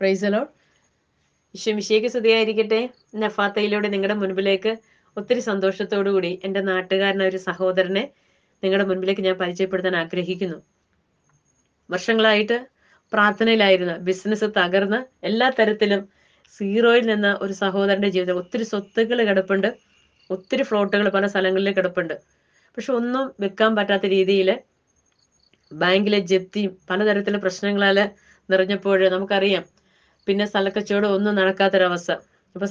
പ്രൈസലോ ഇഷമിഷേക്ക് സ്തുതിയായിരിക്കട്ടെ നഫാത്തയിലൂടെ നിങ്ങളുടെ മുൻപിലേക്ക് ഒത്തിരി കൂടി എൻ്റെ നാട്ടുകാരനെ ഒരു സഹോദരനെ നിങ്ങളുടെ മുൻപിലേക്ക് ഞാൻ പരിചയപ്പെടുത്താൻ ആഗ്രഹിക്കുന്നു വർഷങ്ങളായിട്ട് പ്രാർത്ഥനയിലായിരുന്ന ബിസിനസ് തകർന്ന് എല്ലാ തരത്തിലും സീറോയിൽ നിന്ന ഒരു സഹോദരന്റെ ജീവിതം ഒത്തിരി സ്വത്തുക്കൾ കിടപ്പുണ്ട് ഒത്തിരി ഫ്ലോട്ടുകൾ പല സ്ഥലങ്ങളിൽ കിടപ്പുണ്ട് പക്ഷെ ഒന്നും വിൽക്കാൻ പറ്റാത്ത രീതിയിൽ ബാങ്കിലെ ജപ്തിയും പലതരത്തിലെ പ്രശ്നങ്ങളാൽ നിറഞ്ഞപ്പോഴേ നമുക്കറിയാം പിന്നെ സ്ഥലക്കച്ചവടം ഒന്നും നടക്കാത്തൊരവസ്ഥ ഇപ്പൊ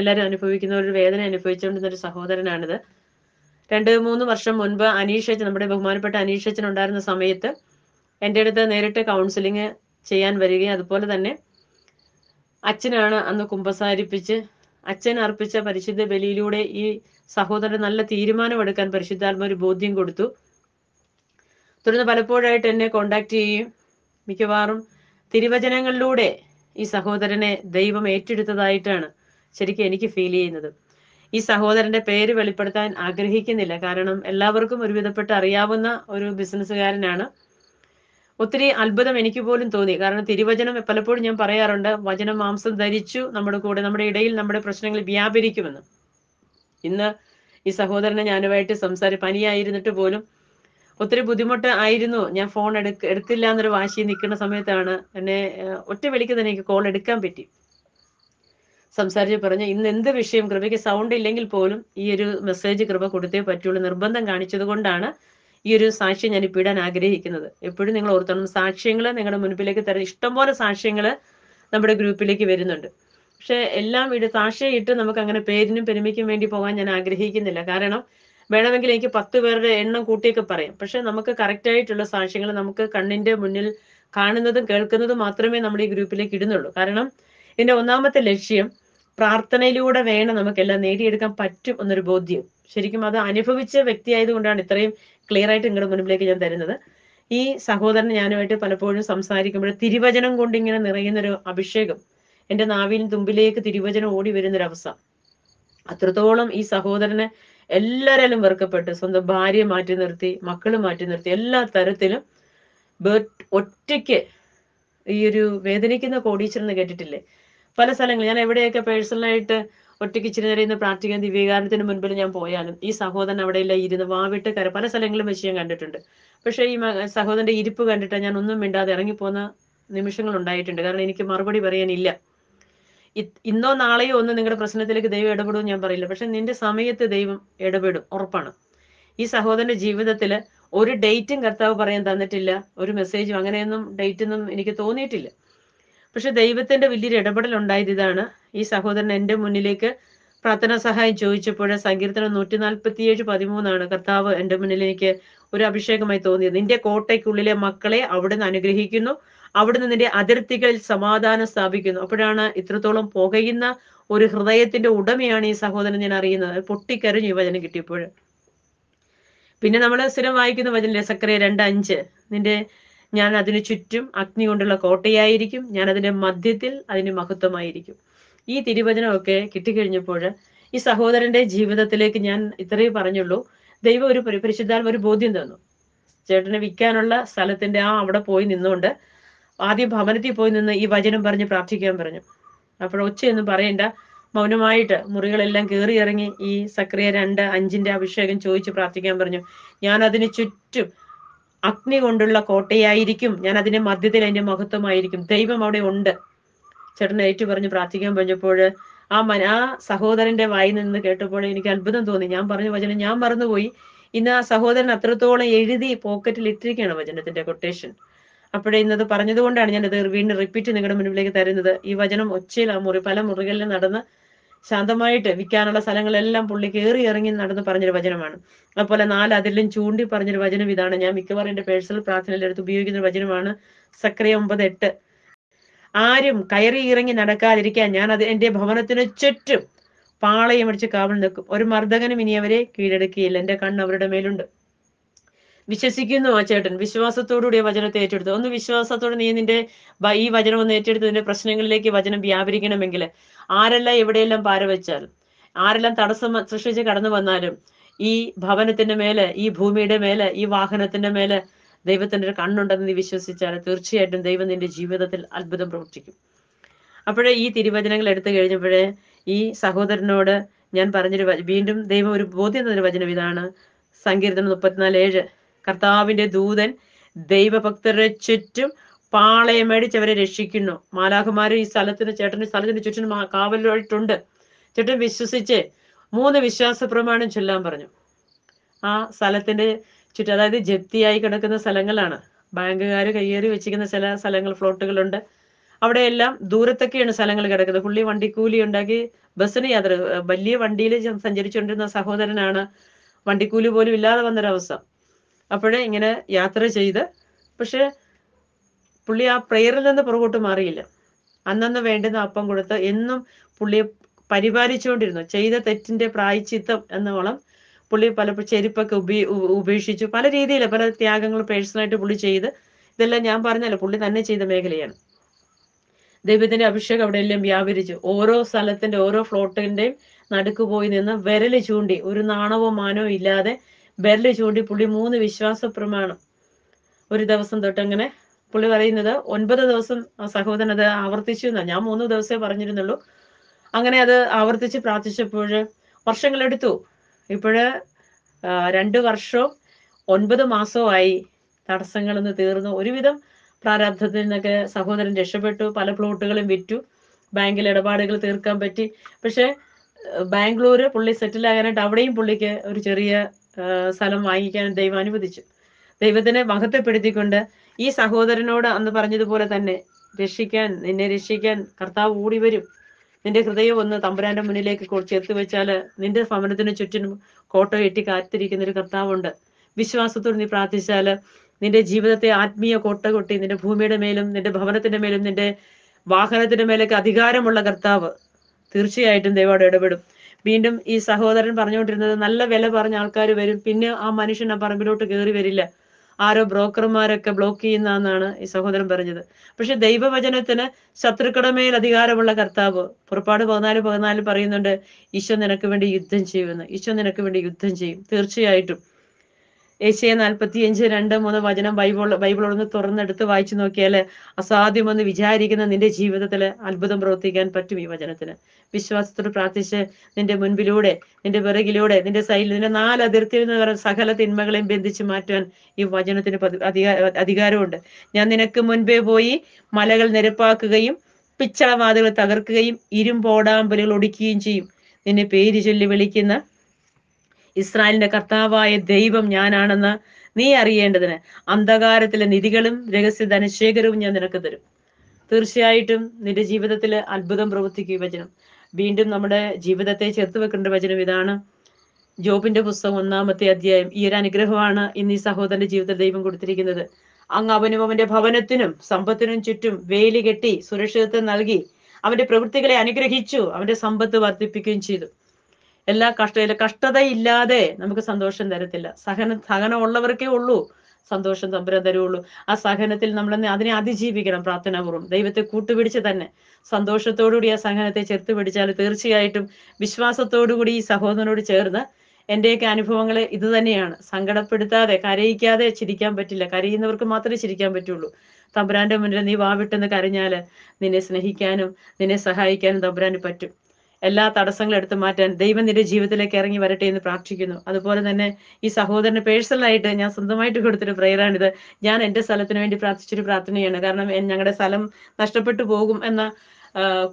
എല്ലാവരും അനുഭവിക്കുന്ന ഒരു വേദന അനുഭവിച്ചുകൊണ്ടിരുന്ന ഒരു സഹോദരനാണിത് രണ്ട് മൂന്ന് വർഷം മുൻപ് അനീഷച്ചൻ നമ്മുടെ ബഹുമാനപ്പെട്ട അനീഷച്ചൻ ഉണ്ടായിരുന്ന സമയത്ത് എൻ്റെ അടുത്ത് നേരിട്ട് കൗൺസിലിംഗ് ചെയ്യാൻ വരികയും അതുപോലെ തന്നെ അച്ഛനാണ് അന്ന് കുമ്പസാരിപ്പിച്ച് അച്ഛൻ അർപ്പിച്ച പരിശുദ്ധ ബലിയിലൂടെ ഈ സഹോദരൻ നല്ല തീരുമാനമെടുക്കാൻ പരിശുദ്ധാത്മ ഒരു ബോധ്യം കൊടുത്തു തുടർന്ന് പലപ്പോഴായിട്ട് എന്നെ കോണ്ടാക്ട് ചെയ്യുകയും മിക്കവാറും തിരുവചനങ്ങളിലൂടെ ഈ സഹോദരനെ ദൈവം ഏറ്റെടുത്തതായിട്ടാണ് ശരിക്കും എനിക്ക് ഫീൽ ചെയ്യുന്നത് ഈ സഹോദരന്റെ പേര് വെളിപ്പെടുത്താൻ ആഗ്രഹിക്കുന്നില്ല കാരണം എല്ലാവർക്കും ഒരുവിധപ്പെട്ട് അറിയാവുന്ന ഒരു ബിസിനസ്സുകാരനാണ് ഒത്തിരി അത്ഭുതം എനിക്ക് പോലും തോന്നി കാരണം തിരുവചനം പലപ്പോഴും ഞാൻ പറയാറുണ്ട് വചനം മാംസം ധരിച്ചു നമ്മുടെ കൂടെ നമ്മുടെ ഇടയിൽ നമ്മുടെ പ്രശ്നങ്ങൾ വ്യാപരിക്കുമെന്ന് ഇന്ന് ഈ സഹോദരനെ ഞാനുമായിട്ട് സംസാരി പനിയായിരുന്നിട്ട് പോലും ഒത്തിരി ബുദ്ധിമുട്ട് ആയിരുന്നു ഞാൻ ഫോൺ എടുക്ക എടുത്തില്ല എന്നൊരു വാശി നിൽക്കുന്ന സമയത്താണ് എന്നെ ഒറ്റ വിളിക്ക് തന്നെ എനിക്ക് കോൾ എടുക്കാൻ പറ്റി സംസാരിച്ച് പറഞ്ഞു ഇന്ന് എന്ത് വിഷയം കൃപയ്ക്ക് സൗണ്ട് ഇല്ലെങ്കിൽ പോലും ഈ ഒരു മെസ്സേജ് കൃപ കൊടുത്തേ പറ്റുള്ളൂ നിർബന്ധം കാണിച്ചത് കൊണ്ടാണ് ഈ ഒരു സാക്ഷ്യം ഞാൻ ഇപ്പോൾ ഇടാൻ ആഗ്രഹിക്കുന്നത് എപ്പോഴും നിങ്ങൾ ഓർത്തണം സാക്ഷ്യങ്ങൾ നിങ്ങളുടെ മുൻപിലേക്ക് തരാൻ ഇഷ്ടംപോലെ സാക്ഷ്യങ്ങൾ നമ്മുടെ ഗ്രൂപ്പിലേക്ക് വരുന്നുണ്ട് പക്ഷെ എല്ലാം ഇട സാക്ഷ്യം ഇട്ട് നമുക്ക് അങ്ങനെ പേരിനും പെരുമയ്ക്കും വേണ്ടി പോകാൻ ഞാൻ ആഗ്രഹിക്കുന്നില്ല കാരണം വേണമെങ്കിൽ എനിക്ക് പത്ത് പേരുടെ എണ്ണം കൂട്ടിയൊക്കെ പറയാം പക്ഷെ നമുക്ക് കറക്റ്റ് ആയിട്ടുള്ള സാക്ഷ്യങ്ങൾ നമുക്ക് കണ്ണിന്റെ മുന്നിൽ കാണുന്നതും കേൾക്കുന്നതും മാത്രമേ നമ്മുടെ ഈ ഗ്രൂപ്പിലേക്ക് ഇടുന്നുള്ളൂ കാരണം എന്റെ ഒന്നാമത്തെ ലക്ഷ്യം പ്രാർത്ഥനയിലൂടെ വേണം നമുക്കെല്ലാം നേടിയെടുക്കാൻ പറ്റും എന്നൊരു ബോധ്യം ശരിക്കും അത് അനുഭവിച്ച വ്യക്തിയായതുകൊണ്ടാണ് ഇത്രയും ക്ലിയർ ആയിട്ട് നിങ്ങളുടെ മുന്നിലേക്ക് ഞാൻ തരുന്നത് ഈ സഹോദരൻ ഞാനുമായിട്ട് പലപ്പോഴും സംസാരിക്കുമ്പോൾ തിരുവചനം കൊണ്ട് ഇങ്ങനെ നിറയുന്നൊരു അഭിഷേകം എന്റെ നാവിൽ തുമ്പിലേക്ക് തിരുവചനം ഓടി വരുന്നൊരവസ്ഥ അത്രത്തോളം ഈ സഹോദരന് എല്ലാരാലും വെറുക്കപ്പെട്ട് സ്വന്തം ഭാര്യയെ മാറ്റി നിർത്തി മക്കൾ മാറ്റി നിർത്തി എല്ലാ തരത്തിലും ഒറ്റയ്ക്ക് ഈ ഒരു വേദനിക്കുന്ന കോടീശ്വരൻ എന്ന് കേട്ടിട്ടില്ലേ പല സ്ഥലങ്ങളിൽ ഞാൻ എവിടെയൊക്കെ പേഴ്സണലായിട്ട് ഒറ്റയ്ക്ക് ഇച്ചിരി നേരം ഇന്ന് പ്രാർത്ഥിക്കാൻ ദിവ്യകാരണത്തിന് മുൻപിൽ ഞാൻ പോയാലും ഈ സഹോദരൻ അവിടെയില്ല ഇരുന്ന് വാവിട്ട് കര പല സ്ഥലങ്ങളിലും വെച്ച് ഞാൻ കണ്ടിട്ടുണ്ട് പക്ഷേ ഈ സഹോദരന്റെ ഇരിപ്പ് കണ്ടിട്ട് ഞാൻ ഒന്നും മിണ്ടാതെ ഇറങ്ങിപ്പോന്ന നിമിഷങ്ങൾ ഉണ്ടായിട്ടുണ്ട് കാരണം എനിക്ക് മറുപടി പറയാനില്ല ഇന്നോ നാളെയോ ഒന്ന് നിങ്ങളുടെ പ്രശ്നത്തിലേക്ക് ദൈവം ഇടപെടുമെന്ന് ഞാൻ പറയില്ല പക്ഷെ നിന്റെ സമയത്ത് ദൈവം ഇടപെടും ഉറപ്പാണ് ഈ സഹോദരന്റെ ജീവിതത്തിൽ ഒരു ഡേറ്റും കർത്താവ് പറയാൻ തന്നിട്ടില്ല ഒരു മെസ്സേജും അങ്ങനെയൊന്നും ഡേറ്റ് ഒന്നും എനിക്ക് തോന്നിയിട്ടില്ല പക്ഷെ ദൈവത്തിന്റെ വലിയൊരു ഇടപെടൽ ഉണ്ടായത് ഇതാണ് ഈ സഹോദരൻ എൻ്റെ മുന്നിലേക്ക് പ്രാർത്ഥനാ സഹായം ചോദിച്ചപ്പോൾ സങ്കീർത്തനം നൂറ്റി നാൽപ്പത്തി ഏഴ് പതിമൂന്നാണ് കർത്താവ് എൻ്റെ മുന്നിൽ എനിക്ക് ഒരു അഭിഷേകമായി തോന്നിയത് നിന്റെ കോട്ടയ്ക്കുള്ളിലെ മക്കളെ അവിടുന്ന് അനുഗ്രഹിക്കുന്നു അവിടുന്ന് നിന്റെ അതിർത്തികളിൽ സമാധാനം സ്ഥാപിക്കുന്നു അപ്പോഴാണ് ഇത്രത്തോളം പുകയുന്ന ഒരു ഹൃദയത്തിന്റെ ഉടമയാണ് ഈ സഹോദരൻ ഞാൻ അറിയുന്നത് പൊട്ടിക്കരഞ്ഞു ഈ വചനം കിട്ടിയപ്പോൾ പിന്നെ നമ്മൾ സ്ഥിരം വായിക്കുന്ന വചനം സക്രിയ രണ്ട് അഞ്ച് നിന്റെ ഞാൻ അതിനു ചുറ്റും അഗ്നി കൊണ്ടുള്ള കോട്ടയായിരിക്കും ഞാൻ അതിന്റെ മധ്യത്തിൽ അതിന് മഹത്വമായിരിക്കും ഈ തിരുവചനമൊക്കെ കിട്ടിക്കഴിഞ്ഞപ്പോൾ ഈ സഹോദരന്റെ ജീവിതത്തിലേക്ക് ഞാൻ ഇത്രയും പറഞ്ഞുള്ളൂ ദൈവം ഒരു പരിശുദ്ധാൽ ഒരു ബോധ്യം തന്നു ചേട്ടനെ വിൽക്കാനുള്ള സ്ഥലത്തിന്റെ ആ അവിടെ പോയി നിന്നുകൊണ്ട് ആദ്യം ഭവനത്തിൽ പോയി നിന്ന് ഈ വചനം പറഞ്ഞ് പ്രാർത്ഥിക്കാൻ പറഞ്ഞു അപ്പോൾ ഒച്ചയൊന്നും പറയണ്ട മൗനമായിട്ട് മുറികളെല്ലാം കയറി ഇറങ്ങി ഈ സക്രിയ രണ്ട് അഞ്ചിന്റെ അഭിഷേകം ചോദിച്ച് പ്രാർത്ഥിക്കാൻ പറഞ്ഞു ഞാൻ അതിന് ചുറ്റും അഗ്നി കൊണ്ടുള്ള കോട്ടയായിരിക്കും ഞാൻ അതിന്റെ മധ്യത്തിൽ അതിന്റെ മഹത്വമായിരിക്കും ദൈവം അവിടെ ഉണ്ട് ചേട്ടൻ ഏറ്റു പറഞ്ഞ് പ്രാർത്ഥിക്കാൻ പറഞ്ഞപ്പോൾ ആ മന ആ സഹോദരന്റെ വായിൽ നിന്ന് കേട്ടപ്പോൾ എനിക്ക് അത്ഭുതം തോന്നി ഞാൻ പറഞ്ഞ വചനം ഞാൻ മറന്നുപോയി ഇന്ന് ആ സഹോദരൻ അത്രത്തോളം എഴുതി പോക്കറ്റിൽ ഇട്ടിരിക്കുകയാണ് വചനത്തിന്റെ കൊട്ടേഷൻ അപ്പോഴേ ഇന്നത് പറഞ്ഞതുകൊണ്ടാണ് ഞാൻ ഇത് വീണ്ടും റിപ്പീറ്റ് നിങ്ങളുടെ മുന്നിലേക്ക് തരുന്നത് ഈ വചനം ഒച്ചയിൽ ആ മുറി പല മുറികളിലും നടന്ന് ശാന്തമായിട്ട് വിൽക്കാനുള്ള സ്ഥലങ്ങളെല്ലാം പുള്ളി കയറി ഇറങ്ങി നടന്ന് പറഞ്ഞൊരു വചനമാണ് അതുപോലെ നാല് അതിലും ചൂണ്ടി പറഞ്ഞൊരു വചനം ഇതാണ് ഞാൻ മിക്കവാറും എന്റെ പേഴ്സണൽ പ്രാർത്ഥനയിലെടുത്ത് ഉപയോഗിക്കുന്ന ഒരു വചനമാണ് സക്രിയ ഒമ്പത് എട്ട് ആരും കയറി ഇറങ്ങി നടക്കാതിരിക്കാൻ ഞാൻ അത് എന്റെ ഭവനത്തിന് ചുറ്റും അടിച്ച് കാവൽ നിൽക്കും ഒരു മർദ്ദകനും ഇനി അവരെ കീഴടക്കിയില്ല എന്റെ കണ്ണ് അവരുടെ മേലുണ്ട് വിശ്വസിക്കുന്നു ആ ചേട്ടൻ വിശ്വാസത്തോടുകൂടി ആ വചനത്തെ ഏറ്റെടുത്തു ഒന്ന് വിശ്വാസത്തോടെ നീ നിന്റെ ഈ വചനം ഒന്ന് ഏറ്റെടുത്ത് നിന്റെ പ്രശ്നങ്ങളിലേക്ക് വചനം വ്യാപരിക്കണമെങ്കിൽ ആരെല്ലാം എവിടെയെല്ലാം പാരവെച്ചാൽ ആരെല്ലാം തടസ്സം സൃഷ്ടിച്ച് കടന്നു വന്നാലും ഈ ഭവനത്തിന്റെ മേലെ ഈ ഭൂമിയുടെ മേലെ ഈ വാഹനത്തിന്റെ മേലെ ദൈവത്തിന്റെ ഒരു കണ്ണുണ്ടെന്ന് നീ വിശ്വസിച്ചാൽ തീർച്ചയായിട്ടും ദൈവം നിന്റെ ജീവിതത്തിൽ അത്ഭുതം പ്രവർത്തിക്കും അപ്പോഴേ ഈ തിരുവചനങ്ങൾ എടുത്തു കഴിഞ്ഞപ്പോഴേ ഈ സഹോദരനോട് ഞാൻ പറഞ്ഞൊരു വീണ്ടും ദൈവം ഒരു ബോധ്യം തന്നൊരു വചനം ഇതാണ് സങ്കീർത്തനം മുപ്പത്തിനാല് ഏഴ് കർത്താവിന്റെ ദൂതൻ ദൈവഭക്തരുടെ ചുറ്റും പാളയമടിച്ച് അവരെ രക്ഷിക്കുന്നു മാലാഖമാരും ഈ സ്ഥലത്തിന് ചേട്ടൻ്റെ സ്ഥലത്തിന് ചുറ്റും കാവലായിട്ടുണ്ട് ചേട്ടൻ വിശ്വസിച്ച് മൂന്ന് വിശ്വാസ പ്രമാണം ചൊല്ലാൻ പറഞ്ഞു ആ സ്ഥലത്തിന്റെ ചുറ്റും അതായത് ജപ്തിയായി കിടക്കുന്ന സ്ഥലങ്ങളാണ് ബാങ്കുകാർ കയ്യേറി വെച്ചിരിക്കുന്ന ചില സ്ഥലങ്ങൾ ഫ്ലോട്ടുകളുണ്ട് അവിടെയെല്ലാം ദൂരത്തൊക്കെയാണ് സ്ഥലങ്ങൾ കിടക്കുന്നത് പുള്ളി വണ്ടിക്കൂലി ഉണ്ടാക്കി ബസ്സിന് യാത്ര വലിയ വണ്ടിയിൽ സഞ്ചരിച്ചുകൊണ്ടിരുന്ന സഹോദരനാണ് വണ്ടിക്കൂലി പോലും ഇല്ലാതെ വന്നൊരവസ്ഥ അപ്പോഴേ ഇങ്ങനെ യാത്ര ചെയ്ത് പക്ഷെ പുള്ളി ആ പ്രെയറിൽ നിന്ന് പുറകോട്ട് മാറിയില്ല അന്നന്ന് വേണ്ടുന്ന അപ്പം കൊടുത്ത് എന്നും പുള്ളിയെ പരിപാലിച്ചുകൊണ്ടിരുന്നു ചെയ്ത തെറ്റിന്റെ പ്രായച്ചിത്തം എന്നോളം പുള്ളി പലപ്പോൾ ചെരുപ്പൊക്കെ ഉപേ ഉപേക്ഷിച്ചു പല രീതിയിൽ പല ത്യാഗങ്ങൾ പേഴ്സണലായിട്ട് പുള്ളി ചെയ്ത് ഇതെല്ലാം ഞാൻ പറഞ്ഞല്ലോ പുള്ളി തന്നെ ചെയ്ത മേഖലയാണ് ദൈവത്തിന്റെ അഭിഷേകം അവിടെ എല്ലാം വ്യാപരിച്ചു ഓരോ സ്ഥലത്തിന്റെ ഓരോ ഫ്ലോട്ടിന്റെയും നടുക്ക് പോയി നിന്ന് വിരല് ചൂണ്ടി ഒരു നാണവോ മാനോ ഇല്ലാതെ ബെല്ല് ചൂണ്ടി പുള്ളി മൂന്ന് വിശ്വാസ പ്രമാണം ഒരു ദിവസം തൊട്ട് അങ്ങനെ പുള്ളി പറയുന്നത് ഒൻപത് ദിവസം സഹോദരൻ അത് ആവർത്തിച്ചു എന്നാ ഞാൻ മൂന്ന് ദിവസമേ പറഞ്ഞിരുന്നുള്ളൂ അങ്ങനെ അത് ആവർത്തിച്ച് പ്രാർത്ഥിച്ചപ്പോൾ വർഷങ്ങളെടുത്തു ഇപ്പോഴ് രണ്ട് വർഷവും ഒൻപത് ആയി തടസ്സങ്ങളെന്ന് തീർന്നു ഒരുവിധം പ്രാരാബ്ധത്തിൽ നിന്നൊക്കെ സഹോദരൻ രക്ഷപ്പെട്ടു പല പ്ലോട്ടുകളും വിറ്റു ബാങ്കിലെ ഇടപാടുകൾ തീർക്കാൻ പറ്റി പക്ഷെ ബാംഗ്ലൂര് പുള്ളി സെറ്റിൽ ആകാനായിട്ട് അവിടെയും പുള്ളിക്ക് ഒരു ചെറിയ സ്ഥലം വാങ്ങിക്കാൻ ദൈവം അനുവദിച്ചു ദൈവത്തിനെ മഹത്വപ്പെടുത്തിക്കൊണ്ട് ഈ സഹോദരനോട് അന്ന് പറഞ്ഞതുപോലെ തന്നെ രക്ഷിക്കാൻ നിന്നെ രക്ഷിക്കാൻ കർത്താവ് ഓടി വരും നിന്റെ ഹൃദയം ഒന്ന് തമ്പുരാന്റെ മുന്നിലേക്ക് ചേർത്ത് വെച്ചാൽ നിന്റെ ഭവനത്തിന് ചുറ്റിനും കോട്ടോ എട്ടി കാത്തിരിക്കുന്ന ഒരു കർത്താവുണ്ട് വിശ്വാസത്തോട് നീ പ്രാർത്ഥിച്ചാൽ നിന്റെ ജീവിതത്തെ ആത്മീയ കോട്ട കൊട്ടി നിന്റെ ഭൂമിയുടെ മേലും നിന്റെ ഭവനത്തിന്റെ മേലും നിന്റെ വാഹനത്തിന്റെ മേലൊക്കെ അധികാരമുള്ള കർത്താവ് തീർച്ചയായിട്ടും ദൈവോട് ഇടപെടും വീണ്ടും ഈ സഹോദരൻ പറഞ്ഞുകൊണ്ടിരുന്നത് നല്ല വില പറഞ്ഞ ആൾക്കാർ വരും പിന്നെ ആ മനുഷ്യൻ ആ പറമ്പിലോട്ട് കയറി വരില്ല ആരോ ബ്രോക്കർമാരൊക്കെ ബ്ലോക്ക് ചെയ്യുന്നതെന്നാണ് ഈ സഹോദരൻ പറഞ്ഞത് പക്ഷെ ദൈവവചനത്തിന് ശത്രുക്കളുടെ മേൽ അധികാരമുള്ള കർത്താവ് പുറപ്പാട് പതിനാല് പതിനാല് പറയുന്നുണ്ട് ഈശോ നിനക്ക് വേണ്ടി യുദ്ധം ചെയ്യുമെന്ന് ഈശോ നിനക്ക് വേണ്ടി യുദ്ധം ചെയ്യും തീർച്ചയായിട്ടും ഏഷ്യ നാൽപ്പത്തിയഞ്ച് രണ്ട് മൂന്ന് വചനം ബൈബിൾ ബൈബിളോടൊന്ന് തുറന്നെടുത്ത് വായിച്ചു നോക്കിയാല് അസാധ്യമെന്ന് വിചാരിക്കുന്ന നിന്റെ ജീവിതത്തിൽ അത്ഭുതം പ്രവർത്തിക്കാൻ പറ്റും ഈ വചനത്തിന് വിശ്വാസത്തോട് പ്രാർത്ഥിച്ച് നിന്റെ മുൻപിലൂടെ നിന്റെ പിറകിലൂടെ നിന്റെ സൈഡിൽ നിന്റെ നാല് അതിർത്തി നിന്ന് പറയുന്ന സകല തിന്മകളെയും ബന്ധിച്ച് മാറ്റുവാൻ ഈ വചനത്തിന് അധികാരമുണ്ട് ഞാൻ നിനക്ക് മുൻപേ പോയി മലകൾ നിരപ്പാക്കുകയും പിച്ചളവാതുകൾ തകർക്കുകയും ഇരുമ്പോടാമ്പലുകൾ ഒടിക്കുകയും ചെയ്യും നിന്നെ പേര് ചൊല്ലി വിളിക്കുന്ന ഇസ്രായേലിന്റെ കർത്താവായ ദൈവം ഞാനാണെന്ന് നീ അറിയേണ്ടതിന് അന്ധകാരത്തിലെ നിധികളും രഹസ്യ ധനശേഖരവും ഞാൻ നിനക്ക് തരും തീർച്ചയായിട്ടും നിന്റെ ജീവിതത്തിൽ അത്ഭുതം പ്രവർത്തിക്കുക വചനം വീണ്ടും നമ്മുടെ ജീവിതത്തെ ചേർത്ത് വെക്കേണ്ട വചനം ഇതാണ് ജോബിന്റെ പുസ്തകം ഒന്നാമത്തെ അധ്യായം ഈ ഒരു അനുഗ്രഹമാണ് ഇന്ന് ഈ സഹോദരന്റെ ജീവിതത്തിൽ ദൈവം കൊടുത്തിരിക്കുന്നത് അങ്ങ് അവനും അവന്റെ ഭവനത്തിനും സമ്പത്തിനും ചുറ്റും വേലി കെട്ടി സുരക്ഷിതത്വം നൽകി അവന്റെ പ്രവൃത്തികളെ അനുഗ്രഹിച്ചു അവന്റെ സമ്പത്ത് വർദ്ധിപ്പിക്കുകയും ചെയ്തു എല്ലാ കഷ്ടയിലും കഷ്ടതയില്ലാതെ നമുക്ക് സന്തോഷം തരത്തില്ല സഹന സഹനം ഉള്ളവർക്കേ ഉള്ളൂ സന്തോഷം സംബരം തരുള്ളൂ ആ സഹനത്തിൽ നമ്മൾ അതിനെ അതിജീവിക്കണം പ്രാർത്ഥനാപൂർവ്വം ദൈവത്തെ കൂട്ടുപിടിച്ച് തന്നെ സന്തോഷത്തോടുകൂടി ആ സഹനത്തെ ചേർത്ത് പിടിച്ചാൽ തീർച്ചയായിട്ടും വിശ്വാസത്തോടുകൂടി ഈ സഹോദരനോട് ചേർന്ന് എൻ്റെയൊക്കെ അനുഭവങ്ങൾ ഇത് തന്നെയാണ് സങ്കടപ്പെടുത്താതെ കരയിക്കാതെ ചിരിക്കാൻ പറ്റില്ല കരയുന്നവർക്ക് മാത്രമേ ചിരിക്കാൻ പറ്റുള്ളൂ തമ്പുരാന്റെ മുന്നിൽ നീ വാവിട്ടെന്ന് കരഞ്ഞാൽ നിന്നെ സ്നേഹിക്കാനും നിന്നെ സഹായിക്കാനും തമ്പുരാന് പറ്റും എല്ലാ തടസ്സങ്ങളും എടുത്തു മാറ്റാൻ ദൈവം നിന്റെ ജീവിതത്തിലേക്ക് ഇറങ്ങി വരട്ടെ എന്ന് പ്രാർത്ഥിക്കുന്നു അതുപോലെ തന്നെ ഈ സഹോദരന് ആയിട്ട് ഞാൻ സ്വന്തമായിട്ട് കൊടുത്തൊരു പ്രെയറാണിത് ഞാൻ എൻ്റെ സ്ഥലത്തിന് വേണ്ടി പ്രാർത്ഥിച്ചൊരു പ്രാർത്ഥനയാണ് കാരണം ഞങ്ങളുടെ സ്ഥലം നഷ്ടപ്പെട്ടു പോകും എന്ന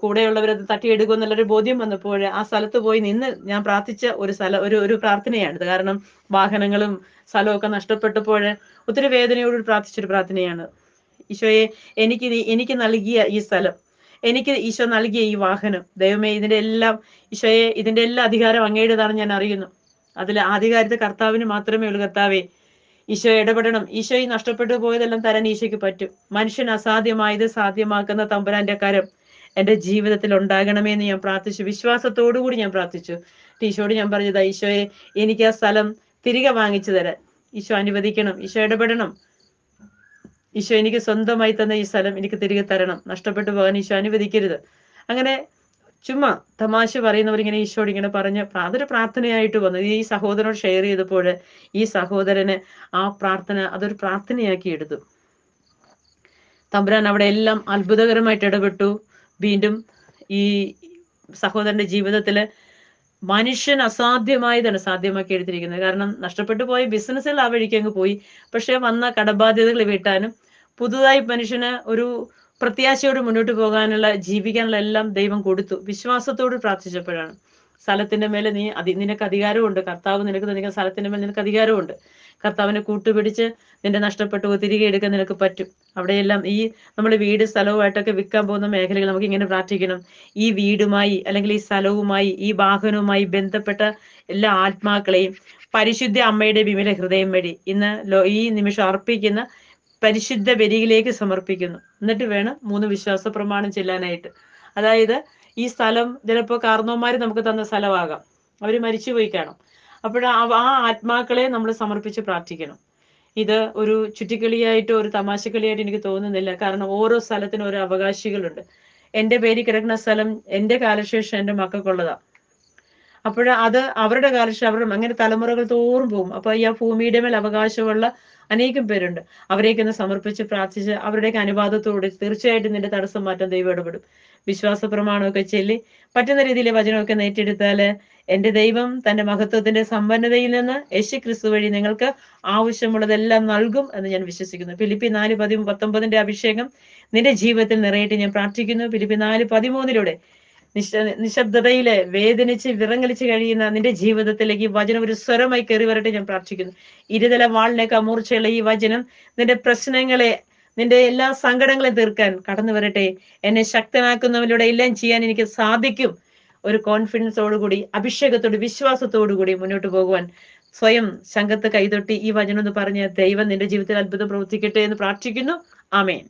കൂടെയുള്ളവരത് തട്ടിയെടുക്കും എന്നുള്ളൊരു ബോധ്യം വന്നപ്പോൾ ആ സ്ഥലത്ത് പോയി നിന്ന് ഞാൻ പ്രാർത്ഥിച്ച ഒരു സ്ഥല ഒരു ഒരു പ്രാർത്ഥനയാണിത് കാരണം വാഹനങ്ങളും സ്ഥലമൊക്കെ നഷ്ടപ്പെട്ടപ്പോൾ ഒത്തിരി വേദനയോട് പ്രാർത്ഥിച്ചൊരു പ്രാർത്ഥനയാണ് ഈശോയെ എനിക്ക് എനിക്ക് നൽകിയ ഈ സ്ഥലം എനിക്ക് ഈശോ നൽകിയ ഈ വാഹനം ദൈവമേ ഇതിന്റെ എല്ലാം ഈശോയെ ഇതിന്റെ എല്ലാ അധികാരം അങ്ങയുടേതാണ് ഞാൻ അറിയുന്നു അതിൽ ആധികാരിത കർത്താവിന് മാത്രമേ ഉള്ളൂ കർത്താവേ ഈശോ ഇടപെടണം ഈശോ ഈ നഷ്ടപ്പെട്ടു പോയതെല്ലാം തരാൻ ഈശോയ്ക്ക് പറ്റും മനുഷ്യൻ അസാധ്യമായത് സാധ്യമാക്കുന്ന തമ്പുരാന്റെ കരം എൻ്റെ ജീവിതത്തിൽ ഉണ്ടാകണമേ എന്ന് ഞാൻ പ്രാർത്ഥിച്ചു കൂടി ഞാൻ പ്രാർത്ഥിച്ചു ഈശോട് ഞാൻ പറഞ്ഞതാ ഈശോയെ എനിക്ക് ആ സ്ഥലം തിരികെ വാങ്ങിച്ചു തരാൻ ഈശോ അനുവദിക്കണം ഈശോ ഇടപെടണം ഈശോ എനിക്ക് സ്വന്തമായി തന്ന ഈ സ്ഥലം എനിക്ക് തിരികെ തരണം നഷ്ടപ്പെട്ടു പോകാൻ ഈശോ അനുവദിക്കരുത് അങ്ങനെ ചുമ്മാ തമാശ പറയുന്നവരിങ്ങനെ ഈശോട് ഇങ്ങനെ പറഞ്ഞ് അതൊരു പ്രാർത്ഥനയായിട്ട് വന്നത് ഈ സഹോദരനോട് ഷെയർ ചെയ്തപ്പോൾ ഈ സഹോദരന് ആ പ്രാർത്ഥന അതൊരു പ്രാർത്ഥനയാക്കി എടുത്തു തമ്പുരാൻ അവിടെ എല്ലാം അത്ഭുതകരമായിട്ട് ഇടപെട്ടു വീണ്ടും ഈ സഹോദരന്റെ ജീവിതത്തിൽ മനുഷ്യൻ അസാധ്യമായതാണ് സാധ്യമാക്കി എടുത്തിരിക്കുന്നത് കാരണം നഷ്ടപ്പെട്ടു പോയ ബിസിനസ്സിൽ ആ വഴിക്ക് അങ്ങ് പോയി പക്ഷെ വന്ന കടബാധ്യതകൾ വീട്ടാനും പുതുതായി മനുഷ്യന് ഒരു പ്രത്യാശയോട് മുന്നോട്ട് പോകാനുള്ള ജീവിക്കാനുള്ള എല്ലാം ദൈവം കൊടുത്തു വിശ്വാസത്തോട് പ്രാർത്ഥിച്ചപ്പോഴാണ് സ്ഥലത്തിന്റെ മേലെ നീ അതി നിനക്ക് അധികാരമുണ്ട് കർത്താവ് നിനക്ക് തന്നിരിക്കുന്ന സ്ഥലത്തിന്റെ മേലെ നിനക്ക് അധികാരമുണ്ട് കർത്താവിനെ കൂട്ടുപിടിച്ച് നിന്റെ നഷ്ടപ്പെട്ടു തിരികെ എടുക്കാൻ നിനക്ക് പറ്റും അവിടെയെല്ലാം ഈ നമ്മൾ വീട് സ്ഥലവുമായിട്ടൊക്കെ വിൽക്കാൻ പോകുന്ന മേഖലകൾ നമുക്ക് ഇങ്ങനെ പ്രാർത്ഥിക്കണം ഈ വീടുമായി അല്ലെങ്കിൽ ഈ സ്ഥലവുമായി ഈ വാഹനവുമായി ബന്ധപ്പെട്ട എല്ലാ ആത്മാക്കളെയും പരിശുദ്ധ അമ്മയുടെ വിമല ഹൃദയം വഴി ഇന്ന് ഈ നിമിഷം അർപ്പിക്കുന്ന പരിശുദ്ധ ബലിയിലേക്ക് സമർപ്പിക്കുന്നു എന്നിട്ട് വേണം മൂന്ന് വിശ്വാസ പ്രമാണം ചെല്ലാനായിട്ട് അതായത് ഈ സ്ഥലം ചിലപ്പോൾ കാർന്നോമാർ നമുക്ക് തന്ന സ്ഥലമാകാം അവർ മരിച്ചുപോയി കാണും അപ്പോൾ ആ ആത്മാക്കളെ നമ്മൾ സമർപ്പിച്ച് പ്രാർത്ഥിക്കണം ഇത് ഒരു ചുറ്റിക്കളിയായിട്ടോ ഒരു തമാശക്കളിയായിട്ട് എനിക്ക് തോന്നുന്നില്ല കാരണം ഓരോ സ്ഥലത്തിനും ഓരോ അവകാശികളുണ്ട് എൻ്റെ പേരിൽ കിടക്കുന്ന സ്ഥലം എൻ്റെ കാലശേഷം എൻ്റെ മക്കൾക്കുള്ളതാണ് അപ്പോൾ അത് അവരുടെ കാലശേഷം അവരുടെ അങ്ങനെ തലമുറകൾ തോറും പോകും അപ്പോൾ ഈ ആ ഭൂമിയുടെ മേൽ അവകാശമുള്ള അനേകം പേരുണ്ട് അവരെയൊക്കെ ഒന്ന് സമർപ്പിച്ച് പ്രാർത്ഥിച്ച് അവരുടെയൊക്കെ അനുവാദത്തോട് തീർച്ചയായിട്ടും നിന്റെ തടസ്സം മാറ്റം ദൈവം ഇടപെടും വിശ്വാസ പ്രമാണമൊക്കെ ചൊല്ലി പറ്റുന്ന രീതിയിൽ വചനമൊക്കെ നേറ്റെടുത്താല് എന്റെ ദൈവം തന്റെ മഹത്വത്തിന്റെ സമ്പന്നതയിൽ നിന്ന് യേശു ക്രിസ്തു വഴി നിങ്ങൾക്ക് ആവശ്യമുള്ളതെല്ലാം നൽകും എന്ന് ഞാൻ വിശ്വസിക്കുന്നു ഫിലിപ്പി നാല് പതി പത്തൊമ്പതിന്റെ അഭിഷേകം നിന്റെ ജീവിതത്തിൽ നിറയിട്ട് ഞാൻ പ്രാർത്ഥിക്കുന്നു ഫിലിപ്പി നാല് പതിമൂന്നിലൂടെ നിശ നിശബ്ദതയിലെ വേദനിച്ച് വിറങ്ങലിച്ച് കഴിയുന്ന നിന്റെ ജീവിതത്തിലേക്ക് ഈ വചനം ഒരു സ്വരമായി കയറി വരട്ടെ ഞാൻ പ്രാർത്ഥിക്കുന്നു ഇരുതല വാളിനെ കമൂർച്ചയുള്ള ഈ വചനം നിന്റെ പ്രശ്നങ്ങളെ നിന്റെ എല്ലാ സങ്കടങ്ങളെ തീർക്കാൻ കടന്നു വരട്ടെ എന്നെ ശക്തനാക്കുന്നവരിലൂടെ എല്ലാം ചെയ്യാൻ എനിക്ക് സാധിക്കും ഒരു കോൺഫിഡൻസോടുകൂടി അഭിഷേകത്തോട് കൂടി മുന്നോട്ട് പോകുവാൻ സ്വയം സംഘത്ത് കൈതൊട്ടി ഈ വചനം എന്ന് പറഞ്ഞ ദൈവം നിന്റെ ജീവിതത്തിൽ അത്ഭുതം പ്രവർത്തിക്കട്ടെ എന്ന് പ്രാർത്ഥിക്കുന്നു ആമേൻ